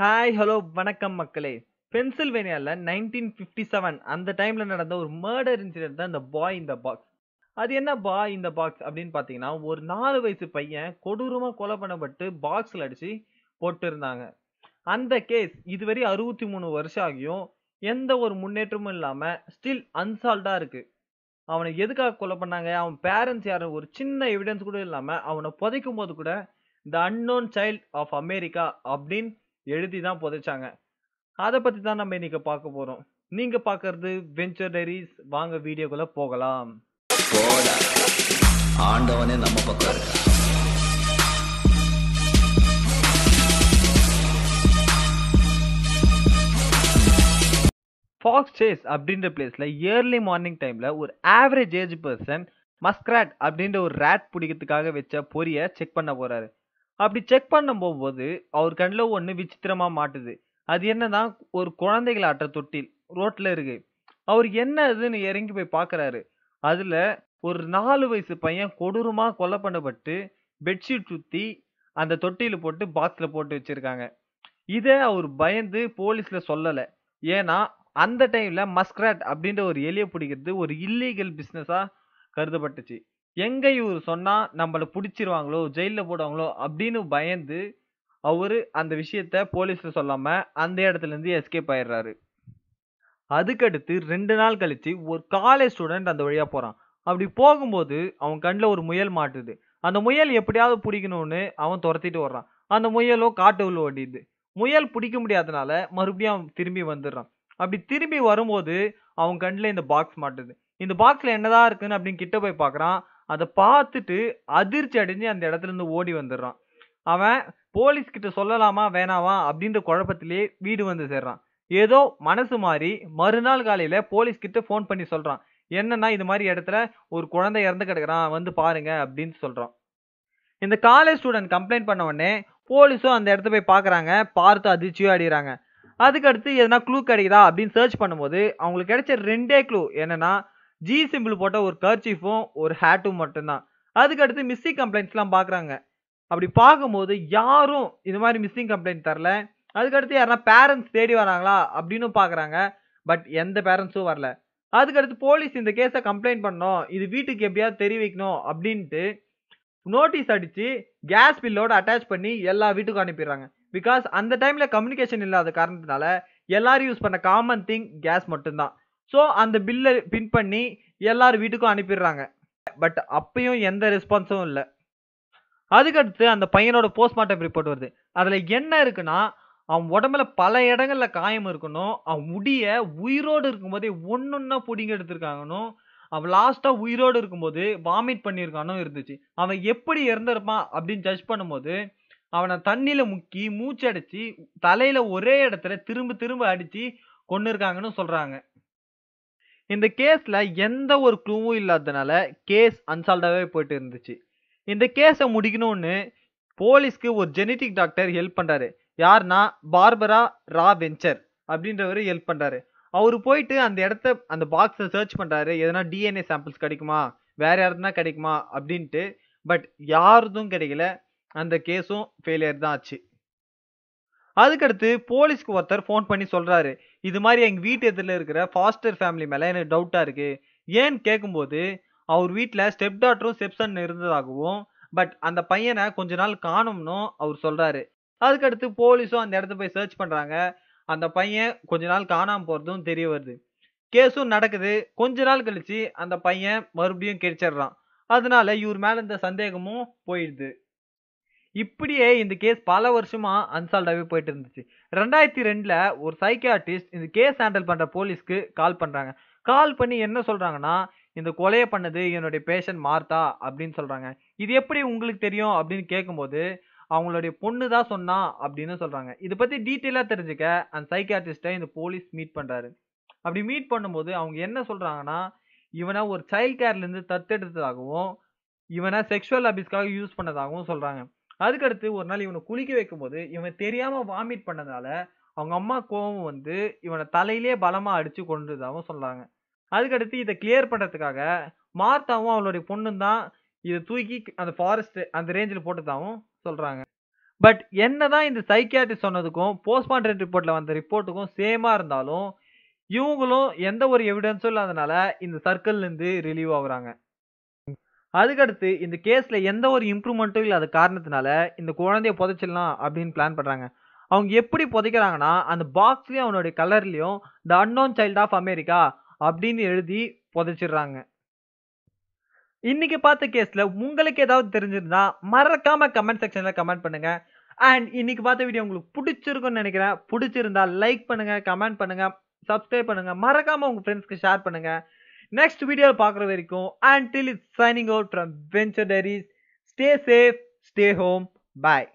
hi hello வணக்கம் மக்களே பென்சில்வேனியாவில் nineteen fifty seven அந்த டைமில் நடந்த ஒரு மர்டர் இன்சிடென்ட் தான் இந்த பாய் இந்த பாக்ஸ் அது என்ன பாய் இந்த பாக்ஸ் அப்படின்னு பார்த்தீங்கன்னா ஒரு நாலு வயசு பையன் கொடூரமாக கொலை பண்ணப்பட்டு பாக்ஸில் அடித்து போட்டிருந்தாங்க அந்த கேஸ் இதுவரை அறுபத்தி மூணு வருஷம் ஆகியும் எந்த ஒரு முன்னேற்றமும் இல்லாமல் ஸ்டில் அன்சால்வ்டாக இருக்குது அவனை எதுக்காக கொலை பண்ணாங்க அவன் பேரண்ட்ஸ் யாரும் ஒரு சின்ன எவிடன்ஸ் கூட இல்லாமல் அவனை புதைக்கும் போது கூட the unknown child of America அப்படின்னு எழுதி தான் புதைச்சாங்க அதை பற்றி தான் நம்ம இன்றைக்கி பார்க்க போகிறோம் நீங்கள் பார்க்கறது வெஞ்சர் டைரிஸ் வாங்க வீடியோக்குள்ளே போகலாம் ஆண்டவனே நம்ம பக்கம் இருக்க ஃபாக்ஸ் சேஸ் அப்படின்ற பிளேஸில் இயர்லி மார்னிங் டைமில் ஒரு ஆவரேஜ் ஏஜ் பர்சன் மஸ்க்ராட் அப்படின்ற ஒரு ரேட் பிடிக்கிறதுக்காக வச்ச பொரியை செக் பண்ண போகிறாரு அப்படி செக் பண்ண போகும்போது அவர் கண்ணில் ஒன்று விசித்திரமாக மாட்டுது அது என்னதான் ஒரு குழந்தைகள் ஆட்ட தொட்டில் ரோட்டில் இருக்கு அவர் என்ன அதுன்னு இறங்கி போய் பார்க்குறாரு அதில் ஒரு நாலு வயசு பையன் கொடூரமாக கொலை பண்ணப்பட்டு பெட்ஷீட் சுற்றி அந்த தொட்டியில் போட்டு பாக்ஸில் போட்டு வச்சுருக்காங்க இதை அவர் பயந்து போலீஸில் சொல்லலை ஏன்னா அந்த டைமில் மஸ்க்ராட் அப்படின்ற ஒரு எலியை பிடிக்கிறது ஒரு இல்லீகல் பிஸ்னஸாக கருதப்பட்டுச்சு எங்கே இவர் சொன்னால் நம்மளை பிடிச்சிருவாங்களோ ஜெயிலில் போடுவாங்களோ அப்படின்னு பயந்து அவர் அந்த விஷயத்த போலீஸில் சொல்லாமல் அந்த இடத்துலேருந்து எஸ்கேப் ஆயிடுறாரு அதுக்கடுத்து ரெண்டு நாள் கழித்து ஒரு காலேஜ் ஸ்டூடெண்ட் அந்த வழியாக போகிறான் அப்படி போகும்போது அவன் கண்ணில் ஒரு முயல் மாட்டுது அந்த முயல் எப்படியாவது பிடிக்கணும்னு அவன் துரத்திட்டு வர்றான் அந்த முயலும் காட்டு உள்ள ஓடிடுது முயல் பிடிக்க முடியாதனால மறுபடியும் அவன் திரும்பி வந்துடுறான் அப்படி திரும்பி வரும்போது அவன் கண்ணில் இந்த பாக்ஸ் மாட்டுது இந்த பாக்ஸில் என்னதான் இருக்குன்னு அப்படின்னு கிட்ட போய் பார்க்குறான் அதை பார்த்துட்டு அதிர்ச்சி அடைஞ்சு அந்த இடத்துல இருந்து ஓடி வந்துடுறான் அவன் போலீஸ்கிட்ட சொல்லலாமா வேணாமா அப்படின்ற குழப்பத்திலேயே வீடு வந்து சேர்றான் ஏதோ மனசு மாறி மறுநாள் காலையில் போலீஸ்கிட்ட ஃபோன் பண்ணி சொல்கிறான் என்னன்னா இது மாதிரி இடத்துல ஒரு குழந்தை இறந்து கிடக்குறான் வந்து பாருங்க அப்படின்னு சொல்கிறான் இந்த காலேஜ் ஸ்டூடெண்ட் கம்ப்ளைண்ட் பண்ண உடனே போலீஸும் அந்த இடத்த போய் பார்க்குறாங்க பார்த்து அதிர்ச்சியோ அடிகிறாங்க அதுக்கடுத்து எதனா க்ளூ கிடைக்குதா அப்படின்னு சர்ச் பண்ணும்போது அவங்களுக்கு கிடைச்ச ரெண்டே க்ளூ என்னென்னா ஜி சிம்பிள் போட்ட ஒரு கர்ச்சீஃபும் ஒரு ஹேட்டும் மட்டும்தான் அதுக்கடுத்து மிஸ்ஸிங் கம்ப்ளைண்ட்ஸ்லாம் பார்க்குறாங்க அப்படி பார்க்கும்போது யாரும் இது மாதிரி மிஸ்ஸிங் கம்ப்ளைண்ட் தரல அதுக்கடுத்து யாருன்னா பேரண்ட்ஸ் தேடி வராங்களா அப்படின்னு பார்க்குறாங்க பட் எந்த பேரண்ட்ஸும் வரல அதுக்கடுத்து போலீஸ் இந்த கேஸை கம்ப்ளைண்ட் பண்ணோம் இது வீட்டுக்கு எப்படியாவது தெரிவிக்கணும் அப்படின்ட்டு நோட்டீஸ் அடித்து கேஸ் பில்லோட அட்டாச் பண்ணி எல்லா வீட்டுக்கும் அனுப்பிடுறாங்க பிகாஸ் அந்த டைமில் கம்யூனிகேஷன் இல்லாத காரணத்தினால எல்லாரும் யூஸ் பண்ண காமன் திங் கேஸ் மட்டும்தான் ஸோ அந்த பில்லை பின் பண்ணி எல்லார் வீட்டுக்கும் அனுப்பிடுறாங்க பட் அப்பையும் எந்த ரெஸ்பான்ஸும் இல்லை அதுக்கடுத்து அந்த பையனோட போஸ்ட்மார்ட்டம் ரிப்போர்ட் வருது அதில் என்ன இருக்குன்னா அவன் உடம்புல பல இடங்களில் காயம் இருக்கணும் அவன் முடிய உயிரோடு இருக்கும்போதே ஒன்று ஒன்றா பிடிங்க எடுத்திருக்காங்கனும் அவன் லாஸ்ட்டாக உயிரோடு இருக்கும்போது வாமிட் பண்ணியிருக்கானும் இருந்துச்சு அவன் எப்படி இறந்துருப்பான் அப்படின்னு ஜட்ஜ் பண்ணும்போது அவனை தண்ணியில் முக்கி மூச்சு அடித்து தலையில் ஒரே இடத்துல திரும்ப திரும்ப அடித்து கொண்டு இருக்காங்கன்னு சொல்கிறாங்க இந்த கேஸில் எந்த ஒரு க்ளூவும் இல்லாததுனால கேஸ் அன்சால்வாகவே போயிட்டு இருந்துச்சு இந்த கேஸை முடிக்கணும்னு போலீஸ்க்கு ஒரு ஜெனட்டிக் டாக்டர் ஹெல்ப் பண்ணுறாரு யார்னா பார்பரா ரா வெஞ்சர் அப்படின்றவர் ஹெல்ப் பண்ணுறாரு அவர் போயிட்டு அந்த இடத்த அந்த பாக்ஸை சர்ச் பண்ணுறாரு எதனா டிஎன்ஏ சாம்பிள்ஸ் கிடைக்குமா வேறு யாருதுனா கிடைக்குமா அப்படின்ட்டு பட் யாருதும் கிடைக்கல அந்த கேஸும் ஃபெயிலியர் தான் ஆச்சு அதுக்கடுத்து போலீஸ்க்கு ஒருத்தர் ஃபோன் பண்ணி சொல்கிறாரு இது மாதிரி எங்கள் வீட்டு எதிரில் இருக்கிற ஃபாஸ்டர் ஃபேமிலி மேலே எனக்கு டவுட்டாக இருக்குது ஏன்னு கேட்கும்போது அவர் வீட்டில் ஸ்டெப் டாட்டரும் செப்சன் இருந்ததாகவும் பட் அந்த பையனை கொஞ்ச நாள் காணும்னு அவர் சொல்கிறாரு அதுக்கடுத்து போலீஸும் அந்த இடத்த போய் சர்ச் பண்ணுறாங்க அந்த பையன் கொஞ்ச நாள் காணாமல் போகிறதும் தெரிய வருது கேஸும் நடக்குது கொஞ்ச நாள் கழித்து அந்த பையன் மறுபடியும் கிடைச்சிடுறான் அதனால இவர் மேலே இந்த சந்தேகமும் போயிடுது இப்படியே இந்த கேஸ் பல வருஷமா அன்சால்வாகவே போயிட்டு இருந்துச்சு ரெண்டாயிரத்தி ரெண்டில் ஒரு சைக்கியாட்டிஸ்ட் இந்த கேஸ் ஹேண்டில் பண்ணுற போலீஸ்க்கு கால் பண்ணுறாங்க கால் பண்ணி என்ன சொல்கிறாங்கன்னா இந்த கொலையை பண்ணது என்னுடைய பேஷண்ட் மார்த்தா அப்படின்னு சொல்கிறாங்க இது எப்படி உங்களுக்கு தெரியும் அப்படின்னு கேட்கும்போது அவங்களுடைய பொண்ணு தான் சொன்னா அப்படின்னு சொல்கிறாங்க இதை பற்றி டீட்டெயிலாக தெரிஞ்சுக்க அந்த சைக்கியாட்டிஸ்ட்டை இந்த போலீஸ் மீட் பண்ணுறாரு அப்படி மீட் பண்ணும்போது அவங்க என்ன சொல்கிறாங்கன்னா இவனை ஒரு சைல்ட் கேர்லேருந்து தத்தெடுத்ததாகவும் இவனை செக்ஷுவல் அபியூஸ்க்காக யூஸ் பண்ணதாகவும் சொல்கிறாங்க அதுக்கடுத்து ஒரு நாள் இவனை குளிக்க வைக்கும்போது இவன் தெரியாம வாமிட் பண்ணதால அவங்க அம்மா கோவம் வந்து இவனை தலையிலே பலமா அடிச்சு கொண்டுதாவும் சொல்றாங்க அதுக்கடுத்து இதை கிளியர் பண்றதுக்காக மார்த்தாவும் அவளுடைய பொண்ணும் தான் இதை தூக்கி அந்த ஃபாரஸ்ட் அந்த ரேஞ்சில் போட்டுதாகவும் சொல்றாங்க பட் என்னதான் இந்த சைக்கியாட்டி சொன்னதுக்கும் போஸ்ட்மார்டம் ரிப்போர்ட்ல வந்த ரிப்போர்ட்டுக்கும் சேமா இருந்தாலும் இவங்களும் எந்த ஒரு எவிடன்ஸும் இல்லாதனால இந்த சர்க்கிள்லேருந்து ரிலீவ் ஆகுறாங்க அதுக்கடுத்து இந்த கேஸில் எந்த ஒரு இம்ப்ரூவ்மெண்ட்டும் இல்லாத காரணத்தினால இந்த குழந்தைய புதைச்சிடலாம் அப்படின்னு பிளான் பண்ணுறாங்க அவங்க எப்படி புதைக்கிறாங்கன்னா அந்த பாக்ஸ்லேயும் அவனுடைய கலர்லேயும் the unknown child of America அப்படின்னு எழுதி புதைச்சிடுறாங்க இன்னைக்கு பார்த்த கேஸில் உங்களுக்கு ஏதாவது தெரிஞ்சிருந்தா மறக்காம கமெண்ட் செக்ஷனில் கமெண்ட் பண்ணுங்க அண்ட் இன்னைக்கு பார்த்த வீடியோ உங்களுக்கு பிடிச்சிருக்குன்னு நினைக்கிறேன் பிடிச்சிருந்தா லைக் பண்ணுங்க கமெண்ட் பண்ணுங்க சப்ஸ்கிரைப் பண்ணுங்க மறக்காம உங்க ஃப்ரெண்ட்ஸ்க்கு ஷேர் பண்ணுங்க நெக்ஸ்ட் வீடியோ பார்க்குற வரைக்கும் and till it's signing out from Venture Diaries stay safe stay home bye